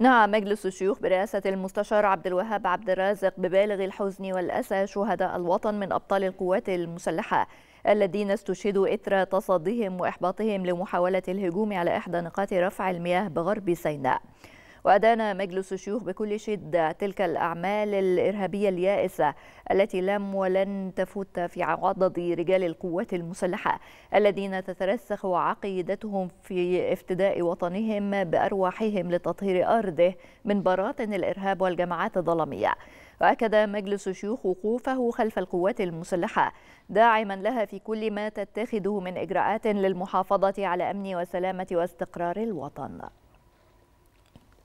نعم مجلس الشيوخ برئاسة المستشار عبد الوهاب عبد الرازق ببالغ الحزن والأسى شهداء الوطن من أبطال القوات المسلحة الذين استشهدوا إثر تصديهم وإحباطهم لمحاولة الهجوم على إحدى نقاط رفع المياه بغرب سيناء وأدان مجلس الشيوخ بكل شدة تلك الأعمال الإرهابية اليائسة التي لم ولن تفوت في عضد رجال القوات المسلحة الذين تترسخ عقيدتهم في افتداء وطنهم بأرواحهم لتطهير أرضه من براطن الإرهاب والجماعات الظلمية وأكد مجلس الشيوخ وقوفه خلف القوات المسلحة داعما لها في كل ما تتخذه من إجراءات للمحافظة على أمن وسلامة واستقرار الوطن